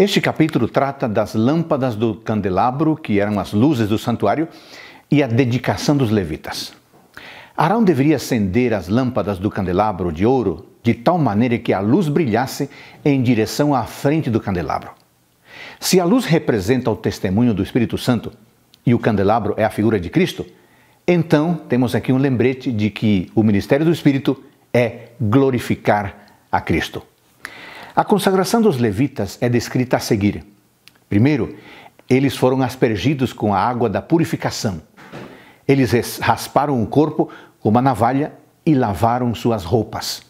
Este capítulo trata das lâmpadas do candelabro, que eram as luzes do santuário, e a dedicação dos levitas. Arão deveria acender as lâmpadas do candelabro de ouro de tal maneira que a luz brilhasse em direção à frente do candelabro. Se a luz representa o testemunho do Espírito Santo e o candelabro é a figura de Cristo, então temos aqui um lembrete de que o ministério do Espírito é glorificar a Cristo. A consagração dos levitas é descrita a seguir. Primeiro, eles foram aspergidos com a água da purificação. Eles rasparam o corpo com uma navalha e lavaram suas roupas.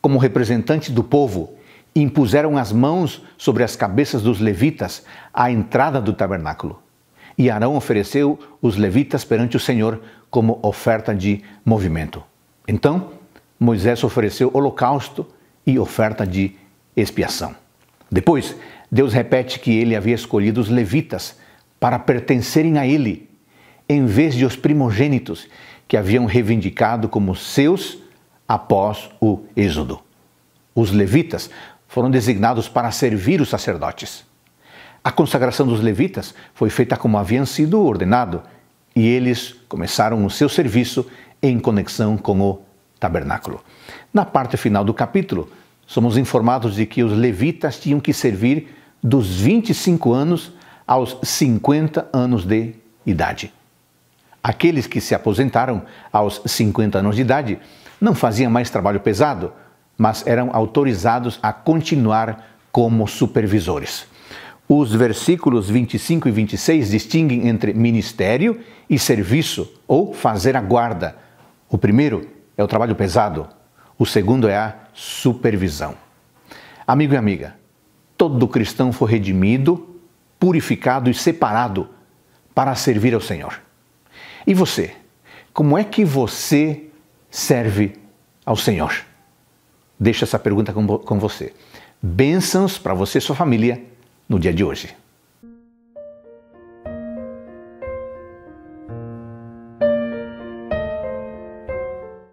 Como representantes do povo, impuseram as mãos sobre as cabeças dos levitas à entrada do tabernáculo. E Arão ofereceu os levitas perante o Senhor como oferta de movimento. Então, Moisés ofereceu holocausto e oferta de expiação. Depois, Deus repete que ele havia escolhido os levitas para pertencerem a ele, em vez de os primogênitos que haviam reivindicado como seus após o Êxodo. Os levitas foram designados para servir os sacerdotes. A consagração dos levitas foi feita como haviam sido ordenado, e eles começaram o seu serviço em conexão com o tabernáculo. Na parte final do capítulo, Somos informados de que os levitas tinham que servir dos 25 anos aos 50 anos de idade. Aqueles que se aposentaram aos 50 anos de idade não faziam mais trabalho pesado, mas eram autorizados a continuar como supervisores. Os versículos 25 e 26 distinguem entre ministério e serviço ou fazer a guarda. O primeiro é o trabalho pesado, o segundo é a supervisão. Amigo e amiga, todo cristão foi redimido, purificado e separado para servir ao Senhor. E você? Como é que você serve ao Senhor? Deixo essa pergunta com, com você. Bênçãos para você e sua família no dia de hoje.